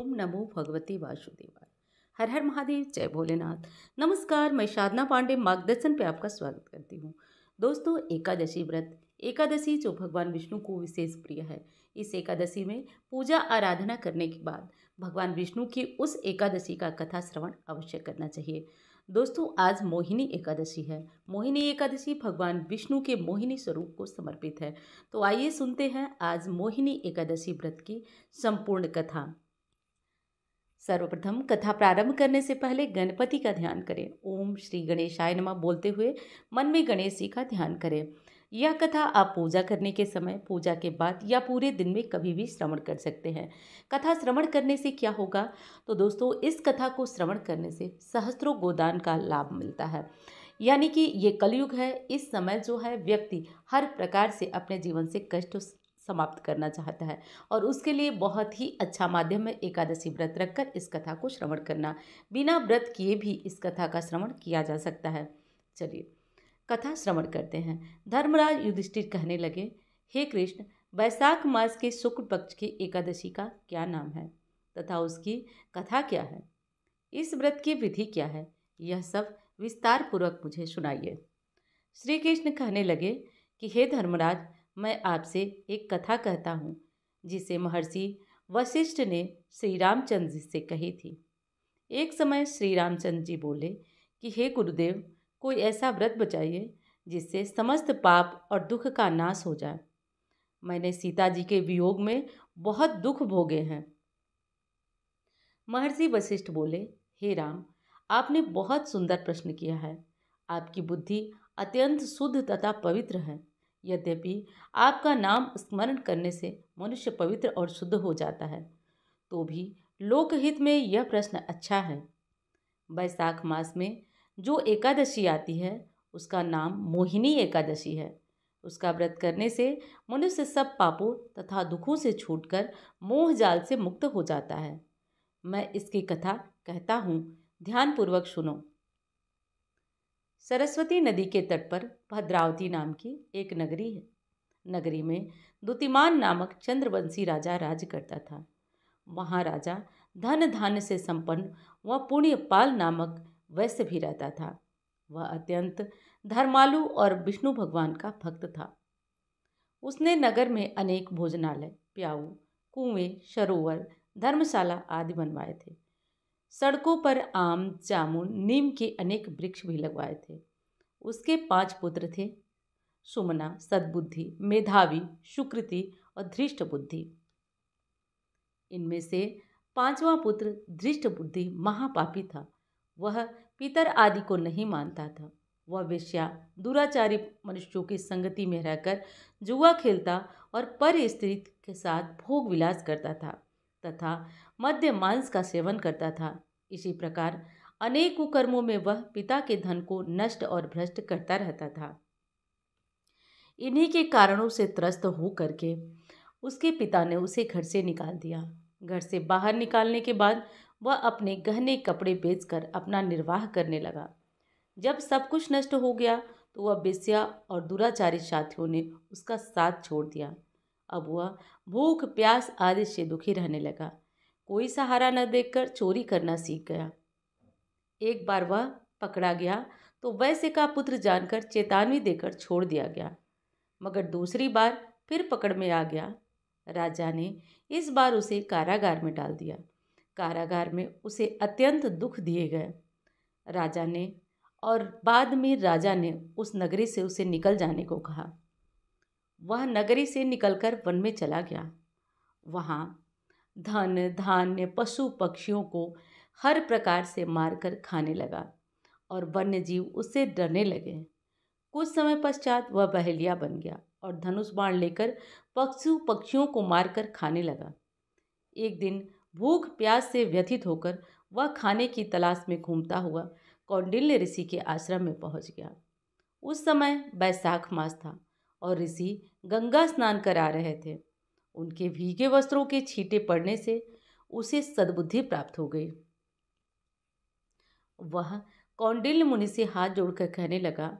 ओम नमो भगवते वासुदेवाय हर हर महादेव जय भोलेनाथ नमस्कार मैं साधना पांडे मार्गदर्शन पे आपका स्वागत करती हूँ दोस्तों एकादशी व्रत एकादशी जो भगवान विष्णु को विशेष प्रिय है इस एकादशी में पूजा आराधना करने के बाद भगवान विष्णु की उस एकादशी का कथा श्रवण अवश्य करना चाहिए दोस्तों आज मोहिनी एकादशी है मोहिनी एकादशी भगवान विष्णु के मोहिनी स्वरूप को समर्पित है तो आइए सुनते हैं आज मोहिनी एकादशी व्रत की संपूर्ण कथा सर्वप्रथम कथा प्रारंभ करने से पहले गणपति का ध्यान करें ओम श्री गणेशाय नमः बोलते हुए मन में गणेश जी का ध्यान करें यह कथा आप पूजा करने के समय पूजा के बाद या पूरे दिन में कभी भी श्रवण कर सकते हैं कथा श्रवण करने से क्या होगा तो दोस्तों इस कथा को श्रवण करने से सहस्त्रों गोदान का लाभ मिलता है यानी कि ये कलयुग है इस समय जो है व्यक्ति हर प्रकार से अपने जीवन से कष्ट समाप्त करना चाहता है और उसके लिए बहुत ही अच्छा माध्यम है एकादशी व्रत रखकर इस कथा को श्रवण करना बिना व्रत किए भी इस कथा का श्रवण किया जा सकता है चलिए कथा श्रवण करते हैं धर्मराज युधिष्ठिर कहने लगे हे कृष्ण वैशाख मास के शुक्ल पक्ष की एकादशी का क्या नाम है तथा उसकी कथा क्या है इस व्रत की विधि क्या है यह सब विस्तार पूर्वक मुझे सुनाइए श्री कृष्ण कहने लगे कि हे धर्मराज मैं आपसे एक कथा कहता हूँ जिसे महर्षि वशिष्ठ ने श्री रामचंद्र जी से कही थी एक समय श्री रामचंद्र जी बोले कि हे गुरुदेव कोई ऐसा व्रत बचाइए जिससे समस्त पाप और दुख का नाश हो जाए मैंने सीता जी के वियोग में बहुत दुख भोगे हैं महर्षि वशिष्ठ बोले हे राम आपने बहुत सुंदर प्रश्न किया है आपकी बुद्धि अत्यंत शुद्ध तथा पवित्र है यद्यपि आपका नाम स्मरण करने से मनुष्य पवित्र और शुद्ध हो जाता है तो भी लोकहित में यह प्रश्न अच्छा है बैसाख मास में जो एकादशी आती है उसका नाम मोहिनी एकादशी है उसका व्रत करने से मनुष्य सब पापों तथा दुखों से छूटकर मोह जाल से मुक्त हो जाता है मैं इसकी कथा कहता हूँ ध्यानपूर्वक सुनो सरस्वती नदी के तट पर भद्रावती नाम की एक नगरी है नगरी में दुतिमान नामक चंद्रवंशी राजा राज करता था वहाँ राजा धन धान्य से संपन्न व पुण्यपाल नामक वैश्य भी रहता था वह अत्यंत धर्मालु और विष्णु भगवान का भक्त था उसने नगर में अनेक भोजनालय प्याऊ कुएं सरोवर धर्मशाला आदि बनवाए थे सड़कों पर आम जामुन नीम के अनेक वृक्ष भी लगवाए थे उसके पांच पुत्र थे सुमना सद्बुद्धि मेधावी सुकृति और धृष्ट बुद्धि इनमें से पांचवा पुत्र धृष्ट बुद्धि महापापी था वह पितर आदि को नहीं मानता था वह वेश्या दुराचारी मनुष्यों की संगति में रहकर जुआ खेलता और पर स्त्री के साथ भोग विलास करता था तथा मध्य मांस का सेवन करता था इसी प्रकार अनेक कुकर्मों में वह पिता के धन को नष्ट और भ्रष्ट करता रहता था इन्हीं के कारणों से त्रस्त हो करके उसके पिता ने उसे घर से निकाल दिया घर से बाहर निकालने के बाद वह अपने गहने कपड़े बेचकर अपना निर्वाह करने लगा जब सब कुछ नष्ट हो गया तो वह बेस्या और दुराचारी साथियों ने उसका साथ छोड़ दिया अब वह भूख प्यास आदि से दुखी रहने लगा कोई सहारा न देखकर चोरी करना सीख गया एक बार वह पकड़ा गया तो वैसे का पुत्र जानकर चेतावनी देकर छोड़ दिया गया मगर दूसरी बार फिर पकड़ में आ गया राजा ने इस बार उसे कारागार में डाल दिया कारागार में उसे अत्यंत दुख दिए गए राजा ने और बाद में राजा ने उस नगरी से उसे निकल जाने को कहा वह नगरी से निकलकर वन में चला गया वहाँ धन धान्य पशु पक्षियों को हर प्रकार से मारकर खाने लगा और वन्य जीव उससे डरने लगे कुछ समय पश्चात वह बहेलिया बन गया और धनुष बाण लेकर पशु पक्षियों को मारकर खाने लगा एक दिन भूख प्यास से व्यथित होकर वह खाने की तलाश में घूमता हुआ कौंडिल्य ऋषि के आश्रम में पहुंच गया उस समय बैसाख मास था और ऋषि गंगा स्नान करा रहे थे उनके भीगे वस्त्रों के छींटे पड़ने से उसे सद्बुद्धि प्राप्त हो गई वह कौंडिल्य मुनि से हाथ जोड़कर कहने लगा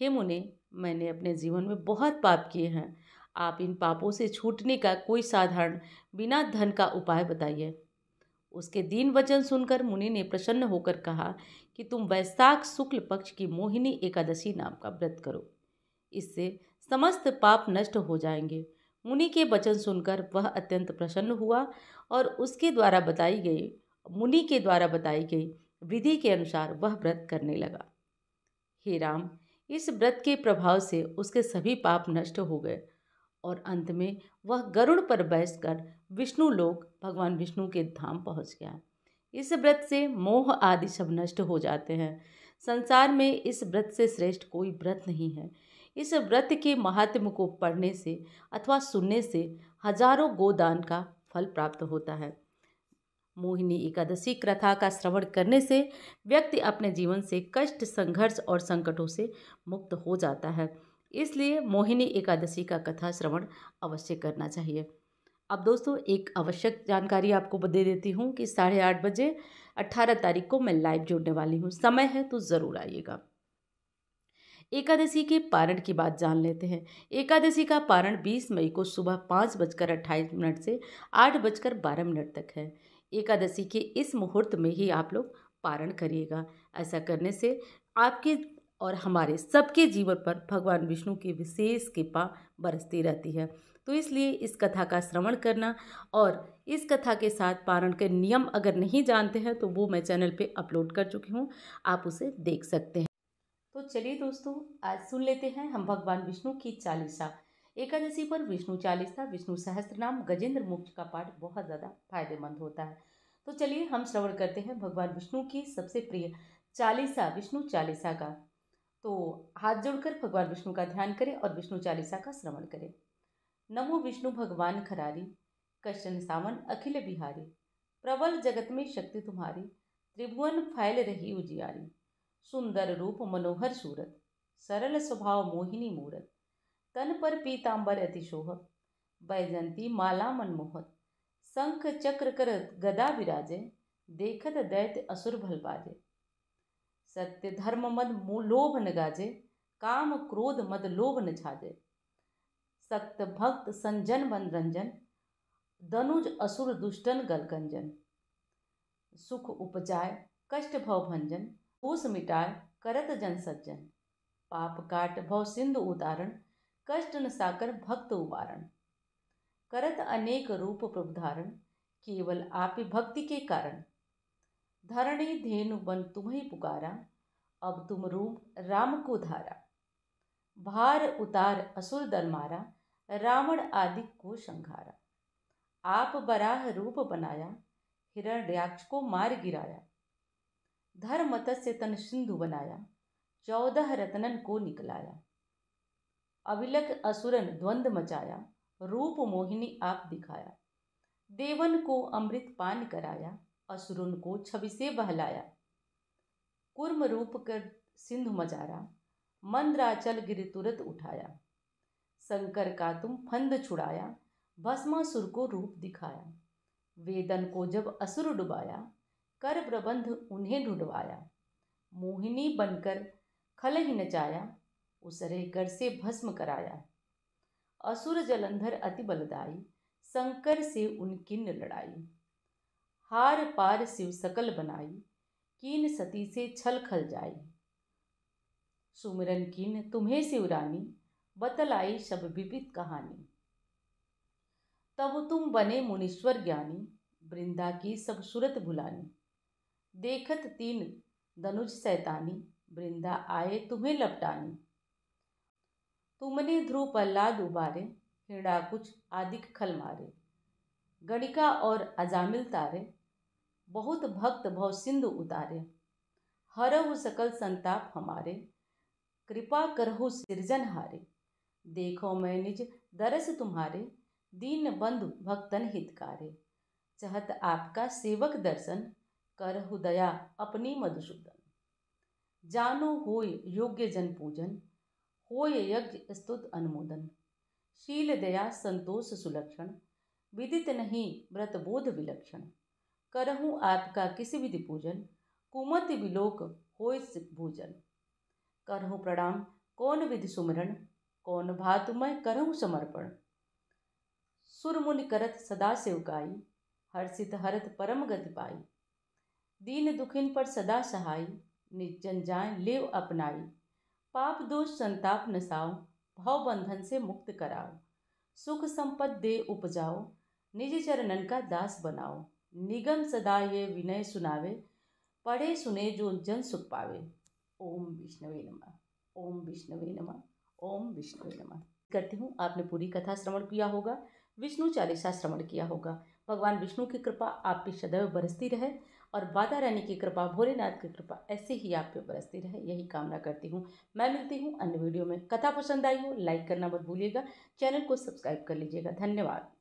हे मुनि मैंने अपने जीवन में बहुत पाप किए हैं आप इन पापों से छूटने का कोई साधारण बिना धन का उपाय बताइए उसके दीन वचन सुनकर मुनि ने प्रसन्न होकर कहा कि तुम वैशाख शुक्ल पक्ष की मोहिनी एकादशी नाम का व्रत करो इससे समस्त पाप नष्ट हो जाएंगे मुनि के वचन सुनकर वह अत्यंत प्रसन्न हुआ और उसके द्वारा बताई गई मुनि के द्वारा बताई गई विधि के अनुसार वह व्रत करने लगा हे राम इस व्रत के प्रभाव से उसके सभी पाप नष्ट हो गए और अंत में वह गरुड़ पर बैठकर विष्णु लोक भगवान विष्णु के धाम पहुंच गया इस व्रत से मोह आदि सब नष्ट हो जाते हैं संसार में इस व्रत से श्रेष्ठ कोई व्रत नहीं है इस व्रत के महात्म को पढ़ने से अथवा सुनने से हजारों गोदान का फल प्राप्त होता है मोहिनी एकादशी कथा का श्रवण करने से व्यक्ति अपने जीवन से कष्ट संघर्ष और संकटों से मुक्त हो जाता है इसलिए मोहिनी एकादशी का कथा श्रवण अवश्य करना चाहिए अब दोस्तों एक आवश्यक जानकारी आपको दे देती हूँ कि साढ़े आठ बजे अट्ठारह तारीख को मैं लाइव जुड़ने वाली हूँ समय है तो ज़रूर आइएगा एकादशी के पारण की बात जान लेते हैं एकादशी का पारण 20 मई को सुबह पाँच बजकर अट्ठाईस मिनट से आठ बजकर बारह मिनट तक है एकादशी के इस मुहूर्त में ही आप लोग पारण करिएगा ऐसा करने से आपके और हमारे सबके जीवन पर भगवान विष्णु की विशेष कृपा बरसती रहती है तो इसलिए इस कथा का श्रवण करना और इस कथा के साथ पारण के नियम अगर नहीं जानते हैं तो वो मैं चैनल पे अपलोड कर चुकी हूँ आप उसे देख सकते हैं तो चलिए दोस्तों आज सुन लेते हैं हम भगवान विष्णु की चालीसा एकादशी पर विष्णु चालीसा विष्णु सहस्त्र नाम गजेंद्र मोक्ष का पाठ बहुत ज़्यादा फायदेमंद होता है तो चलिए हम श्रवण करते हैं भगवान विष्णु की सबसे प्रिय चालीसा विष्णु चालीसा का तो हाथ जोड़कर भगवान विष्णु का ध्यान करें और विष्णु चालीसा का श्रवण करें नमो विष्णु भगवान खरारी कशन सावन अखिल बिहारी प्रबल जगत में शक्ति तुम्हारी त्रिभुवन फैल रही उजियारी सुंदर रूप मनोहर सूरत सरल स्वभाव मोहिनी मूरत तन पर पीतांबर अतिशोहक बैजंती माला मनमोहक शंख चक्र करत गदा विराजे देखत दैत्य असुर भलबाजे सत्य धर्म मद लोभ न गाजे काम क्रोध मद लोभ न छाजे सक्त भक्त संजन मनरंजन दनुज असुर दुष्टन गलकंजन सुख उपजाय कष्ट भव भंजन फूस मिटार करत जन सज्जन पाप काट भव सिंधु उदारण कष्ट न साकर भक्त उबारण करत अनेक रूप प्रभुधारण केवल आप भक्ति के कारण धरणी धेनु बन तुम्हें पुकारा अब तुम रूप राम को धारा भार उतार असुर दल मारा रावण आदि को संघारा आप बराह रूप बनाया हिरण्याक्ष को मार गिराया धर्मत से तन सिंधु बनाया चौदह रत्नन को निकलाया अविलक असुरन द्वंद मचाया रूप मोहिनी आप दिखाया देवन को अमृत पान कराया असुरन को छवि से बहलाया कुर्म रूप कर सिंधु मजारा मंद्राचल गिर तुरत उठाया शंकर का तुम फंद छुड़ाया भस्मासुर को रूप दिखाया वेदन को जब असुर डुबाया कर प्रबंध उन्हें ढूंढवाया मोहिनी बनकर खल ही नचाया उसरे कर से भस्म कराया असुर जलंधर अति बलदाई शंकर से उनकी न लड़ाई हार पार शिव सकल बनाई कीन सती से छल खल जाई सुमरन कीन तुम्हें शिवरानी बतलाई शब विपित कहानी तब तुम बने मुनीश्वर ज्ञानी वृंदा की सब सूरत भुलानी देखत तीन दनुज सैतानी वृंदा आए तुम्हें लपटानी तुमने ध्रुव प्रहलाद उबारे हिड़ा कुछ आदिक खल मारे गणिका और अजामिल तारे बहुत भक्त भव सिंधु उतारे हरहु सकल संताप हमारे कृपा करहु सृजन हारे देखो मैं निज दरस तुम्हारे दीन बंधु भक्तन हितकारे चहत आपका सेवक दर्शन कर હૃદયા अपनी मधुसूदन जानो होय योग्य जन पूजन होय यज्ञ स्तुत अनुमोदन शील दया संतोष सुलक्षण विदित नहीं व्रत बोध विलक्षण करहूँ आपका किसी विधि पूजन कुमत विलोक होय भोजन करहूँ प्रणाम कौन विधि सुमरण कौन भात मैं करहूँ समर्पण सुरमुनि करत सदा सेवकाई हर्षित हरत परम गति पाई दीन दुखिन पर सदा सहाय निर्जन जाय लेव अपनाई पाप दोष संताप नसाओ भाव बंधन से मुक्त कराओ सुख संपद दे उपजाओ निज चरणन का दास बनाओ निगम सदा ये विनय सुनावे पढ़े सुने जो जन सुख पावे ओम विष्णवे नमः ओम विष्णवे नमः ओम विष्णवे नमः करती हूँ आपने पूरी कथा श्रवण किया होगा विष्णु चालीसा श्रवण किया होगा भगवान विष्णु की कृपा आपकी सदैव बरसती रहे और बाधा रानी की कृपा भोलेनाथ की कृपा ऐसे ही आप पे बरसती रहे यही कामना करती हूँ मैं मिलती हूँ अन्य वीडियो में कथा पसंद आई हो लाइक करना मत भूलिएगा चैनल को सब्सक्राइब कर लीजिएगा धन्यवाद